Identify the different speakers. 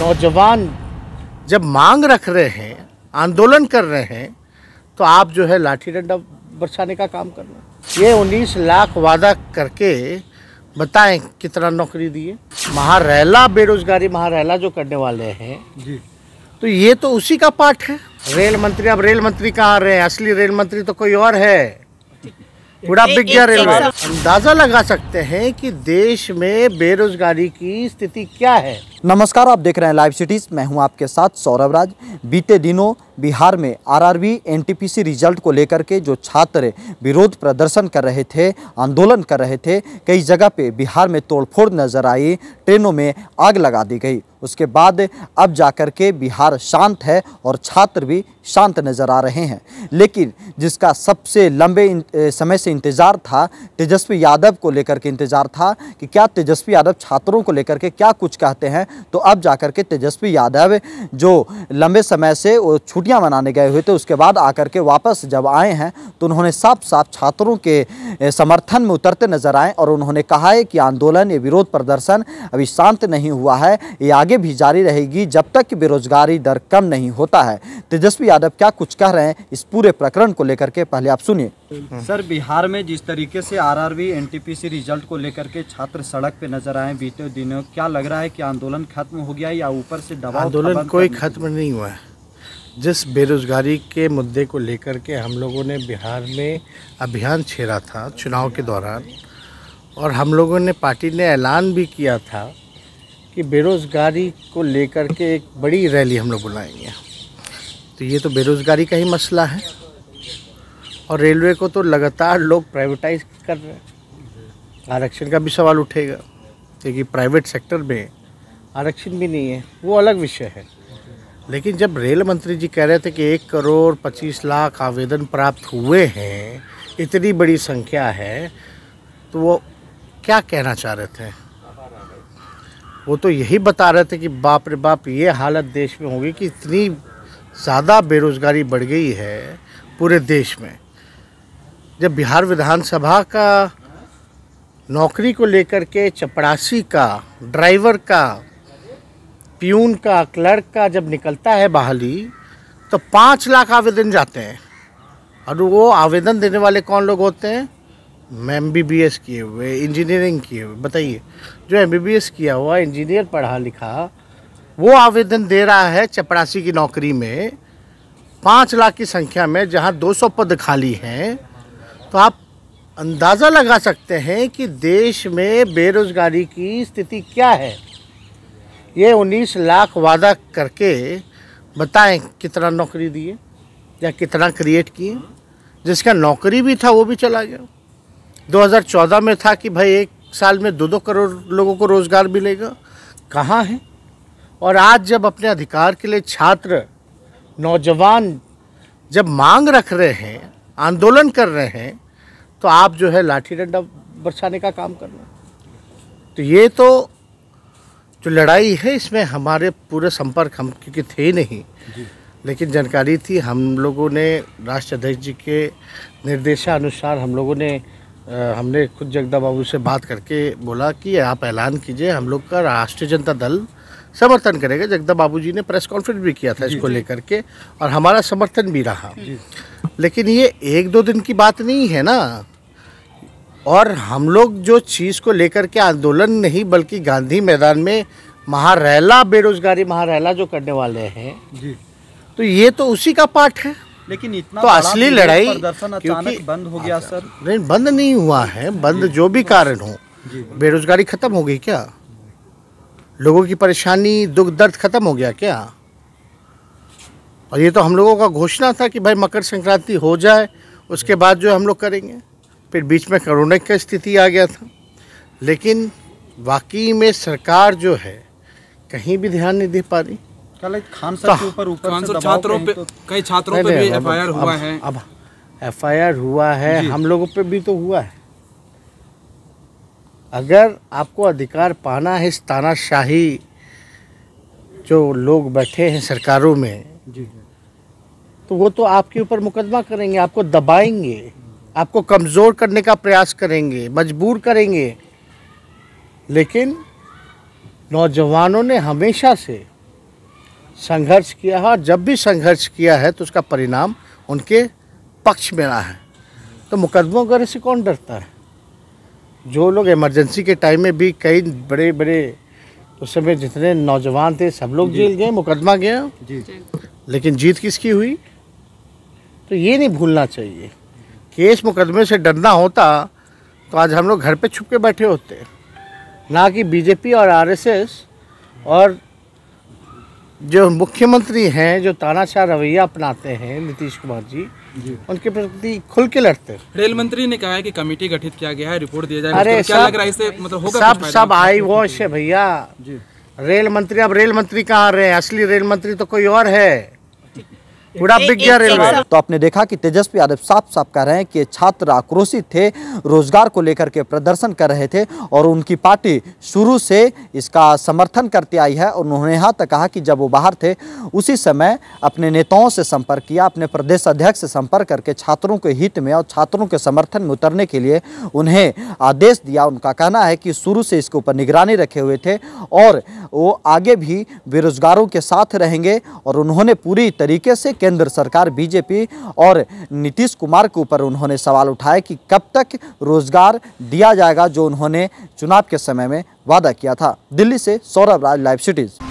Speaker 1: नौजवान जब मांग रख रहे हैं आंदोलन कर रहे हैं तो आप जो है लाठी डंडा बरसाने का काम करना ये उन्नीस लाख वादा करके बताएं कितना नौकरी दिए महारैला बेरोजगारी महारैला जो करने वाले हैं जी तो ये तो उसी का पार्ट है रेल मंत्री अब रेल मंत्री कहाँ आ रहे हैं असली रेल मंत्री तो कोई और है बुरा बिग गया रेलवे अंदाजा
Speaker 2: लगा सकते हैं कि देश में बेरोजगारी की स्थिति क्या है नमस्कार आप देख रहे हैं लाइव सिटीज़ मैं हूं आपके साथ सौरभ राज बीते दिनों बिहार में आरआरबी एनटीपीसी रिजल्ट को लेकर के जो छात्र विरोध प्रदर्शन कर रहे थे आंदोलन कर रहे थे कई जगह पे बिहार में तोड़फोड़ नजर आई ट्रेनों में आग लगा दी गई उसके बाद अब जाकर के बिहार शांत है और छात्र भी शांत नज़र आ रहे हैं लेकिन जिसका सबसे लंबे समय से इंतज़ार था तेजस्वी यादव को लेकर के इंतज़ार था कि क्या तेजस्वी यादव छात्रों को लेकर के क्या कुछ कहते हैं तो अब जाकर के तेजस्वी यादव जो लंबे समय से छुट्टियां मनाने गए हुए थे उसके बाद आकर के वापस जब आए हैं तो उन्होंने साफ साफ छात्रों के समर्थन में उतरते नजर आए और उन्होंने कहा है कि आंदोलन ये विरोध प्रदर्शन अभी शांत नहीं हुआ है ये आगे भी जारी रहेगी जब तक बेरोजगारी दर कम नहीं होता है तेजस्वी यादव क्या कुछ कह रहे हैं इस पूरे प्रकरण को लेकर के पहले आप सुनिए हम्म। सर बिहार में जिस तरीके से आरआरबी एनटीपीसी रिजल्ट को लेकर के छात्र सड़क पे नजर आए बीते दिनों क्या लग रहा है कि आंदोलन आंदोलन खत्म हो गया या ऊपर से दबाव आंदोलन कोई खत्म
Speaker 1: नहीं हुआ है जिस बेरोज़गारी के मुद्दे को लेकर के हम लोगों ने बिहार में अभियान छेड़ा था चुनाव के दौरान और हम लोगों ने पार्टी ने ऐलान भी किया था कि बेरोज़गारी को लेकर के एक बड़ी रैली हम लोग बुलाएंगे तो ये तो बेरोज़गारी का ही मसला है और रेलवे को तो लगातार लोग प्राइवेटाइज कर रहे हैं आरक्षण का भी सवाल उठेगा क्योंकि प्राइवेट सेक्टर में आरक्षण भी नहीं है वो अलग विषय है लेकिन जब रेल मंत्री जी कह रहे थे कि एक करोड़ पच्चीस लाख आवेदन प्राप्त हुए हैं इतनी बड़ी संख्या है तो वो क्या कहना चाह रहे थे वो तो यही बता रहे थे कि बाप रे बाप ये हालत देश में होगी कि इतनी ज़्यादा बेरोज़गारी बढ़ गई है पूरे देश में जब बिहार विधानसभा का नौकरी को लेकर के चपरासी का ड्राइवर का प्यून का क्लर्क का जब निकलता है बहाली तो पाँच लाख आवेदन जाते हैं और वो आवेदन देने वाले कौन लोग होते हैं एम बी बी एस किए हुए इंजीनियरिंग किए हुए बताइए जो एम बी बी एस किया हुआ इंजीनियर पढ़ा लिखा वो आवेदन दे रहा है चपरासी की नौकरी में पाँच लाख की संख्या में जहाँ 200 पद खाली हैं तो आप अंदाज़ा लगा सकते हैं कि देश में बेरोज़गारी की स्थिति क्या है ये 19 लाख वादा करके बताएं कितना नौकरी दिए या कितना क्रिएट किए जिसका नौकरी भी था वो भी चला गया 2014 में था कि भाई एक साल में दो दो करोड़ लोगों को रोज़गार मिलेगा कहाँ है और आज जब अपने अधिकार के लिए छात्र नौजवान जब मांग रख रहे हैं आंदोलन कर रहे हैं तो आप जो है लाठी डंडा बरसाने का काम कर रहे हैं तो ये तो तो लड़ाई है इसमें हमारे पूरे संपर्क हम क्योंकि थे ही नहीं लेकिन जानकारी थी हम लोगों ने राष्ट्र अध्यक्ष जी के निर्देशानुसार हम लोगों ने आ, हमने खुद जगदा बाबू से बात करके बोला कि आप ऐलान कीजिए हम लोग का राष्ट्रीय जनता दल समर्थन करेगा जगदा बाबू जी ने प्रेस कॉन्फ्रेंस भी किया था इसको लेकर के और हमारा समर्थन भी रहा लेकिन ये एक दो दिन की बात नहीं है ना और हम लोग जो चीज़ को लेकर के आंदोलन नहीं बल्कि गांधी मैदान में महारैला बेरोजगारी महारैला जो करने वाले हैं
Speaker 2: जी तो ये तो उसी का पार्ट है लेकिन इतना तो असली लड़ाई क्योंकि बंद हो गया अच्छा। सर
Speaker 1: नहीं बंद नहीं हुआ है बंद जो भी कारण हो बेरोजगारी खत्म हो गई क्या लोगों की परेशानी दुख दर्द खत्म हो गया क्या और ये तो हम लोगों का घोषणा था कि भाई मकर संक्रांति हो जाए उसके बाद जो हम लोग करेंगे फिर बीच में कोरोना का स्थिति आ गया था लेकिन वाकई में सरकार जो है कहीं भी ध्यान नहीं दे पा
Speaker 2: रही खान सर के ऊपर ऊपर छात्रों पे तो- कई छात्रों पे भी एफआईआर हुआ है अब
Speaker 1: एफआईआर हुआ है हम लोगों पे भी तो हुआ है अगर आपको अधिकार पाना है इस तानाशाही जो लोग बैठे हैं सरकारों में जी तो वो तो आपके ऊपर मुकदमा करेंगे आपको दबाएंगे आपको कमज़ोर करने का प्रयास करेंगे मजबूर करेंगे लेकिन नौजवानों ने हमेशा से संघर्ष किया है और जब भी संघर्ष किया है तो उसका परिणाम उनके पक्ष में रहा है तो मुकदमों वगैरह से कौन डरता है जो लोग इमरजेंसी के टाइम में भी कई बड़े बड़े उस समय जितने नौजवान थे सब लोग जेल गए मुकदमा गया जी लेकिन जीत किसकी हुई तो ये नहीं भूलना चाहिए केस मुकदमे से डरना होता तो आज हम लोग घर पे छुप के बैठे होते ना कि बीजेपी और आरएसएस और जो मुख्यमंत्री हैं जो तानाशाह रवैया अपनाते हैं नीतीश कुमार जी, जी। उनके प्रति खुल के लड़ते हैं
Speaker 2: रेल मंत्री ने कहा है कि कमेटी गठित किया गया है रिपोर्ट दिया जाएगा अरे तो क्या लग रहा है इसे मतलब होगा सब सब आई
Speaker 1: वॉश है भैया रेल मंत्री अब रेल मंत्री कहाँ रहे हैं असली रेल मंत्री तो कोई और है
Speaker 2: पूरा गया रेलवे तो आपने देखा कि तेजस्वी यादव साफ साफ कह रहे हैं कि छात्र आक्रोशित थे रोजगार को लेकर के प्रदर्शन कर रहे थे और उनकी पार्टी शुरू से इसका समर्थन करती आई है और उन्होंने यहाँ तक कहा कि जब वो बाहर थे उसी समय अपने नेताओं से संपर्क किया अपने प्रदेश अध्यक्ष से संपर्क करके छात्रों के हित में और छात्रों के समर्थन में उतरने के लिए उन्हें आदेश दिया उनका कहना है कि शुरू से इसके ऊपर निगरानी रखे हुए थे और वो आगे भी बेरोजगारों के साथ रहेंगे और उन्होंने पूरी तरीके से केंद्र सरकार बीजेपी और नीतीश कुमार के ऊपर उन्होंने सवाल उठाए कि कब तक रोजगार दिया जाएगा जो उन्होंने चुनाव के समय में वादा किया था दिल्ली से सौरभ राज लाइव सिटीज़